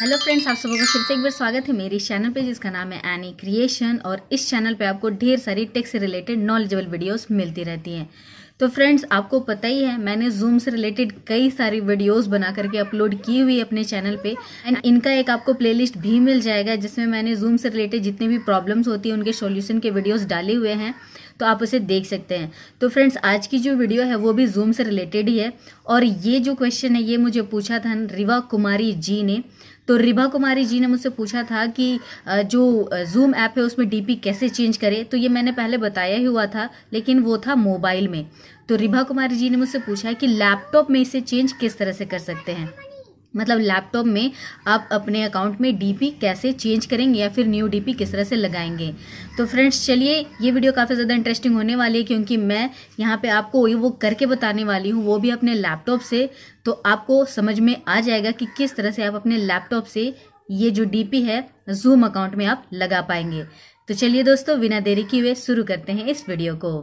hello friends आप सबों का फिर से एक बार स्वागत है मेरे चैनल पे जिसका नाम है एनी क्रिएशन और इस चैनल पे आपको ढेर सारी टेक से रिलेटेड नॉलेजेबल वीडियोस मिलती रहती हैं तो फ्रेंड्स आपको पता ही है मैंने जूम से रिलेटेड कई सारी वीडियोस बना करके अपलोड की हुई अपने चैनल पे एंड इनका एक आपको प्लेलिस्ट भी मिल जाएगा जिसमें मैंने जूम से रिलेटेड जितनी भी प्रॉब्लम्स होती है उनके सॉल्यूशन के वीडियोस डाले हुए हैं तो आप उसे देख सकते हैं तो फ्रेंड्स आज की जो वीडियो है वो भी जूम से रिलेटेड ही है और ये जो क्वेश्चन है ये मुझे पूछा था रिवा कुमारी जी ने तो रिभा कुमारी जी ने मुझसे पूछा था कि जो जूम ऐप है उसमें डीपी कैसे चेंज करें तो ये मैंने पहले बताया ही हुआ था लेकिन वो था मोबाइल में तो रिभा कुमारी जी ने मुझसे पूछा कि लैपटॉप में इसे चेंज किस तरह से कर सकते हैं मतलब लैपटॉप में आप अपने अकाउंट में डीपी कैसे चेंज करेंगे या फिर न्यू डीपी किस तरह से लगाएंगे तो फ्रेंड्स चलिए ये वीडियो काफ़ी ज़्यादा इंटरेस्टिंग होने वाली है क्योंकि मैं यहाँ पे आपको वो करके बताने वाली हूँ वो भी अपने लैपटॉप से तो आपको समझ में आ जाएगा कि किस तरह से आप अपने लैपटॉप से ये जो डीपी है जूम अकाउंट में आप लगा पाएंगे तो चलिए दोस्तों बिना देरी किए शुरू करते हैं इस वीडियो को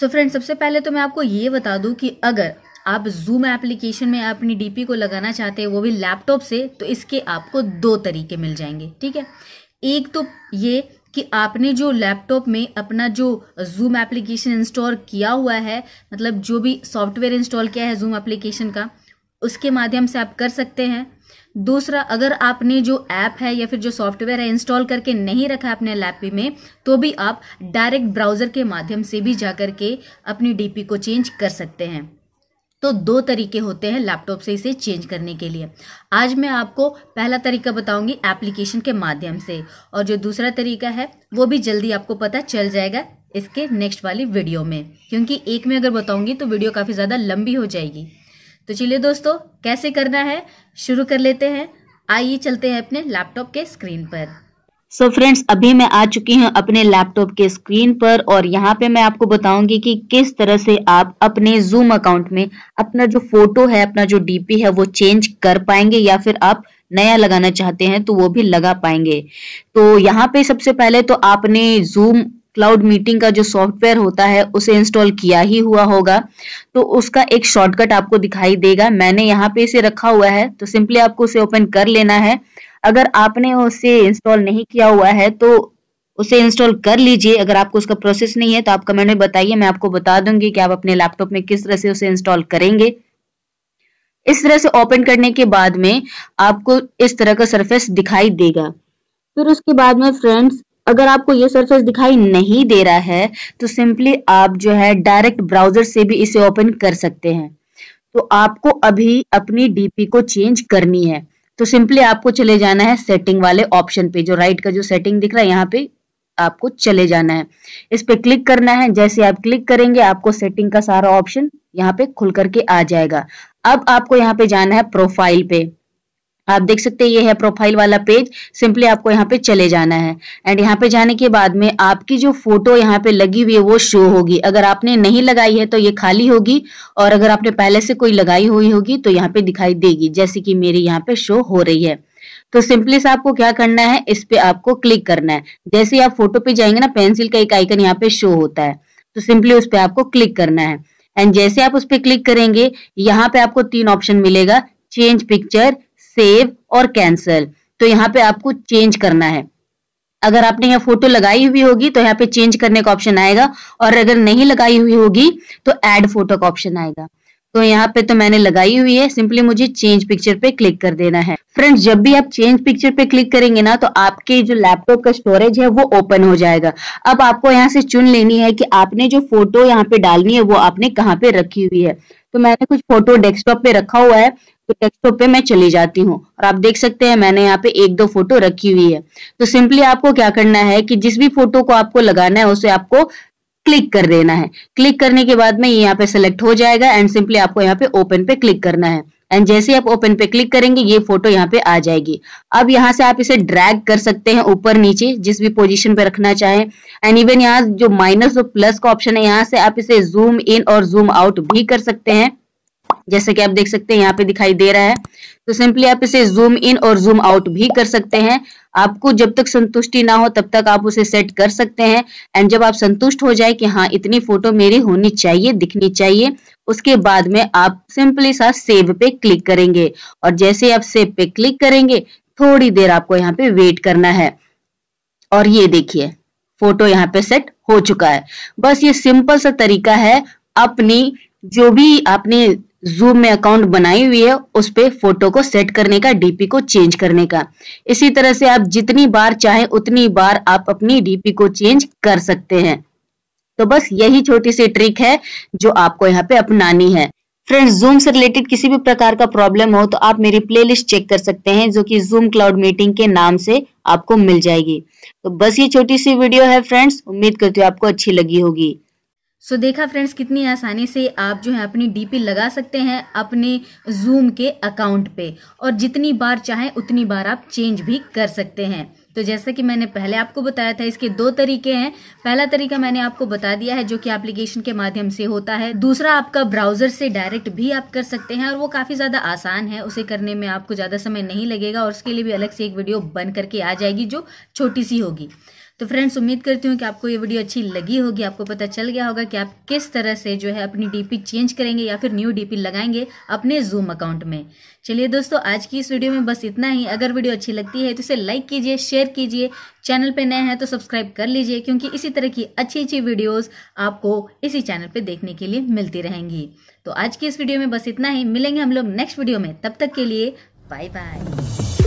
सो so फ्रेंड सबसे पहले तो मैं आपको ये बता दूं कि अगर आप जूम एप्लीकेशन में अपनी डीपी को लगाना चाहते हैं वो भी लैपटॉप से तो इसके आपको दो तरीके मिल जाएंगे ठीक है एक तो ये कि आपने जो लैपटॉप में अपना जो जूम एप्लीकेशन इंस्टॉल किया हुआ है मतलब जो भी सॉफ्टवेयर इंस्टॉल किया है जूम एप्लीकेशन का उसके माध्यम से आप कर सकते हैं दूसरा अगर आपने जो ऐप है या फिर जो सॉफ्टवेयर है इंस्टॉल करके नहीं रखा है अपने लैप में तो भी आप डायरेक्ट ब्राउजर के माध्यम से भी जाकर के अपनी डीपी को चेंज कर सकते हैं तो दो तरीके होते हैं लैपटॉप से इसे चेंज करने के लिए आज मैं आपको पहला तरीका बताऊंगी एप्लीकेशन के माध्यम से और जो दूसरा तरीका है वो भी जल्दी आपको पता चल जाएगा इसके नेक्स्ट वाली वीडियो में क्योंकि एक में अगर बताऊंगी तो वीडियो काफ़ी ज़्यादा लंबी हो जाएगी तो चलिए दोस्तों कैसे करना है शुरू कर लेते हैं आइए चलते हैं अपने लैपटॉप के स्क्रीन पर सो so फ्रेंड्स अभी मैं आ चुकी हूं अपने लैपटॉप के स्क्रीन पर और यहां पे मैं आपको बताऊंगी कि किस तरह से आप अपने जूम अकाउंट में अपना जो फोटो है अपना जो डीपी है वो चेंज कर पाएंगे या फिर आप नया लगाना चाहते हैं तो वो भी लगा पाएंगे तो यहाँ पे सबसे पहले तो आपने जूम क्लाउड मीटिंग का जो सॉफ्टवेयर होता है उसे इंस्टॉल किया ही हुआ होगा तो उसका एक शॉर्टकट आपको दिखाई देगा मैंने यहाँ पे इसे रखा हुआ है तो सिंपली आपको उसे ओपन कर लेना है अगर आपने उसे इंस्टॉल नहीं किया हुआ है तो उसे इंस्टॉल कर लीजिए अगर आपको उसका प्रोसेस नहीं है तो आप कमेंट में बताइए मैं आपको बता दूंगी कि आप अपने लैपटॉप में किस तरह से उसे इंस्टॉल करेंगे इस तरह से ओपन करने के बाद में आपको इस तरह का सरफेस दिखाई देगा फिर उसके बाद में फ्रेंड्स अगर आपको ये सरफेस दिखाई नहीं दे रहा है तो सिंपली आप जो है डायरेक्ट ब्राउजर से भी इसे ओपन कर सकते हैं तो आपको अभी अपनी डीपी को चेंज करनी है तो सिंपली आपको चले जाना है सेटिंग वाले ऑप्शन पे जो राइट का जो सेटिंग दिख रहा है यहाँ पे आपको चले जाना है इस पे क्लिक करना है जैसे आप क्लिक करेंगे आपको सेटिंग का सारा ऑप्शन यहाँ पे खुल करके आ जाएगा अब आपको यहाँ पे जाना है प्रोफाइल पे आप देख सकते हैं ये है प्रोफाइल वाला पेज सिंपली आपको यहाँ पे चले जाना है एंड यहाँ पे जाने के बाद में आपकी जो फोटो यहाँ पे लगी हुई है वो शो होगी अगर आपने नहीं लगाई है तो ये खाली होगी और अगर आपने पहले से कोई लगाई हुई होगी तो यहाँ पे दिखाई देगी जैसे कि मेरी यहाँ पे शो हो रही है तो सिंपली से आपको क्या करना है इस पे आपको क्लिक करना है जैसे आप फोटो पे जाएंगे ना पेंसिल का एक आइकन यहाँ पे शो होता है तो सिंपली उस पर आपको क्लिक करना है एंड जैसे आप उस पर क्लिक करेंगे यहाँ पे आपको तीन ऑप्शन मिलेगा चेंज पिक्चर सेव और कैंसल तो यहाँ पे आपको चेंज करना है अगर आपने यहाँ फोटो लगाई हुई होगी तो यहाँ पे चेंज करने का ऑप्शन आएगा और अगर नहीं लगाई हुई होगी तो ऐड फोटो का ऑप्शन आएगा तो यहाँ पे तो मैंने लगाई हुई है सिंपली मुझे चेंज पिक्चर पे क्लिक कर देना है फ्रेंड्स जब भी आप चेंज पिक्चर पे क्लिक करेंगे ना तो आपके जो लैपटॉप का स्टोरेज है वो ओपन हो जाएगा अब आपको यहाँ से चुन लेनी है कि आपने जो फोटो यहाँ पे डालनी है वो आपने कहाँ पे रखी हुई है तो मैंने कुछ फोटो डेस्कटॉप पे रखा हुआ है तो डेस्कटॉप पे मैं चली जाती हूँ और आप देख सकते हैं मैंने यहाँ पे एक दो फोटो रखी हुई है तो सिंपली आपको क्या करना है कि जिस भी फोटो को आपको लगाना है उसे आपको क्लिक कर देना है क्लिक करने के बाद में ये यहाँ पे सिलेक्ट हो जाएगा एंड सिंपली आपको यहाँ पे ओपन पे क्लिक करना है एंड जैसे आप ओपन पे क्लिक करेंगे ये फोटो यहाँ पे आ जाएगी अब यहाँ से आप इसे ड्रैग कर सकते हैं ऊपर नीचे जिस भी पोजीशन पे रखना चाहें एंड इवन यहाँ जो माइनस और प्लस का ऑप्शन है यहाँ से आप इसे जूम इन और जूम आउट भी कर सकते हैं जैसे कि आप देख सकते हैं यहाँ पे दिखाई दे रहा है तो सिंपली आप इसे जूम इन और जूम आउट भी कर सकते हैं आपको जब तक संतुष्टि ना हो तब तक आप उसे सेट कर सकते हैं एंड जब आप संतुष्ट हो जाए कि हाँ इतनी फोटो मेरी होनी चाहिए दिखनी चाहिए उसके बाद में आप सिंपली सा सेव पे क्लिक करेंगे और जैसे आप सेव पे क्लिक करेंगे थोड़ी देर आपको यहाँ पे वेट करना है और ये देखिए फोटो यहाँ पे सेट हो चुका है बस ये सिंपल सा तरीका है अपनी जो भी आपने जूम में अकाउंट बनाई हुई है उस पर फोटो को सेट करने का डीपी को चेंज करने का इसी तरह से आप जितनी बार चाहे उतनी बार आप अपनी डीपी को चेंज कर सकते हैं तो बस यही छोटी सी ट्रिक है जो आपको यहाँ पे अपनानी है फ्रेंड्स जूम से रिलेटेड किसी भी प्रकार का प्रॉब्लम हो तो आप मेरी प्लेलिस्ट चेक कर सकते हैं जो कि जूम क्लाउड मीटिंग के नाम से आपको मिल जाएगी तो बस ये छोटी सी वीडियो है फ्रेंड्स उम्मीद करती हूँ आपको अच्छी लगी होगी सो so, देखा फ्रेंड्स कितनी आसानी से आप जो है अपनी डीपी लगा सकते हैं अपने जूम के अकाउंट पे और जितनी बार चाहें उतनी बार आप चेंज भी कर सकते हैं तो जैसा कि मैंने पहले आपको बताया था इसके दो तरीके हैं पहला तरीका मैंने आपको बता दिया है जो कि एप्लीकेशन के माध्यम से होता है दूसरा आपका ब्राउजर से डायरेक्ट भी आप कर सकते हैं और वो काफी ज्यादा आसान है उसे करने में आपको ज्यादा समय नहीं लगेगा और उसके लिए भी अलग से एक वीडियो बन करके आ जाएगी जो छोटी सी होगी तो फ्रेंड्स उम्मीद करती हूँ कि आपको ये वीडियो अच्छी लगी होगी आपको पता चल गया होगा कि आप किस तरह से जो है अपनी डीपी चेंज करेंगे या फिर न्यू डीपी लगाएंगे अपने जूम अकाउंट में चलिए दोस्तों आज की इस वीडियो में बस इतना ही अगर वीडियो अच्छी लगती है तो इसे लाइक कीजिए शेयर कीजिए चैनल पर नए हैं तो सब्सक्राइब कर लीजिए क्योंकि इसी तरह की अच्छी अच्छी वीडियोज़ आपको इसी चैनल पर देखने के लिए मिलती रहेंगी तो आज की इस वीडियो में बस इतना ही मिलेंगे हम लोग नेक्स्ट वीडियो में तब तक के लिए बाय बाय